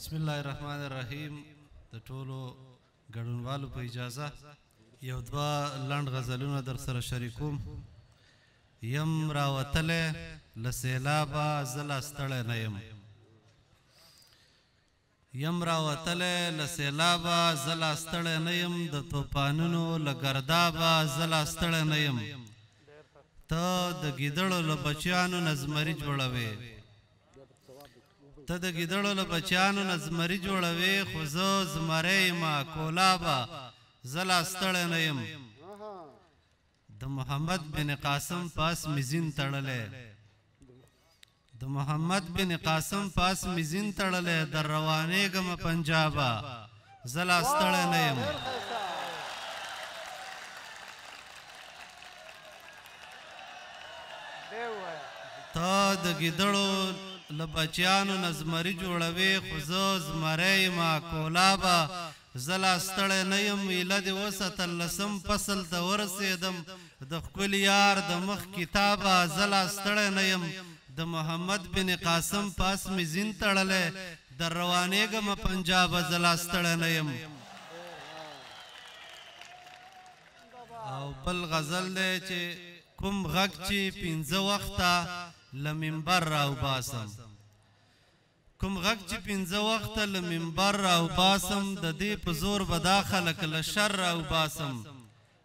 بسم الله الرحمن الرحیم د ټولو ګډونوالو په اجازه یو دوا لاند غزلونه در سره شریکوم یم راوتلې لسیلابا زلا ستړې نه یم یم راوتلې لسیلابا زلا ستړې نه یم د توپانونو لګردابا زلا ستړې نه یم ته د ګیدړو له بچیانو نزمری جوړوي ته د ګیدړو له بچانو نه زمری جوړوې خو زه زمری یم کولابه زه لا ستړی نه یم د محمد بن قاسم پاس میزین تړلی د محمد بن قاسم پاس میزین تړلی در روانېږمه پنجابه زه لا ستړی نه یم تا د ګیدړو لبچیانو نزمری جوړوي خو زه زمری ما کولابا زلا ستړی نه یم ایله دې وساتل لسم فصل ته ورسېدم د ښکل یار د مخ کتابه زلا ستړی نه یم د محمد بن قاسم پاس مې زین تړلی در روانېږم پنجابه زلا ستړی نه یم او بل غزل دی چې کوم غږ چې پنځه وخته لمنبر راو باسم کوم غږ چې پنځه وخته لمنبر راو باسم د دې په زور به دا خلک له شر راو باسم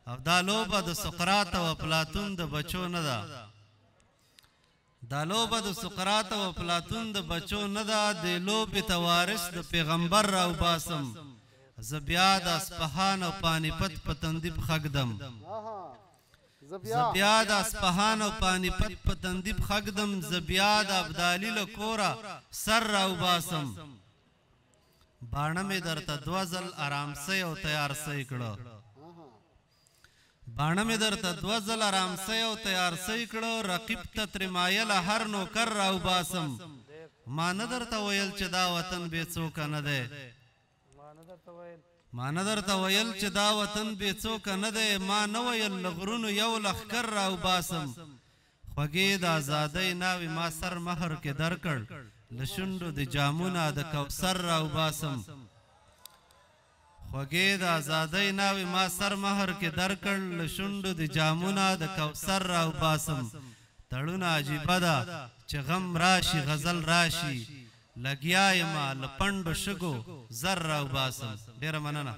او دا لوبه د سقراط او پلاتون د بچو نه ده دا لوبه د سقراط او پلاتون د بچو نه ده د لوبې توارث د پیغمبر راو باسم زبیا د اصفهان او پانیپت پتندیب خګدم الله زبیا د اصفهان او پانی پت په تندیب خقدم زبیا د ابدالی له کورا سر راو باسم باڼه مې درته دوزل آرام سه او تیار سه کړه باڼه مې درته دوزل آرام سه او تیار سه کړه رقیب ته ترمایل هر نوکر راو باسم ما نه درته ویل چې دا وطن به څوک نه ده ما نه درته ویل چې دا وطن بې څوکه نه دی ما نه ویل له غرونو یو لښکر راوباسم خوږې د ازادۍ ناوې ما سر مهر کې درکړ له شونډو د جامو نه د کوثر راوباسم خوږې د ازادۍ ناوې ما سر مهر کې درکړ له شونډو د جامو نه د کوثر راوباسم تړونه عجیبه ده چې غم راشي غزل راشي لګیا یم لپند شګو زر راو باسم ډیر مننه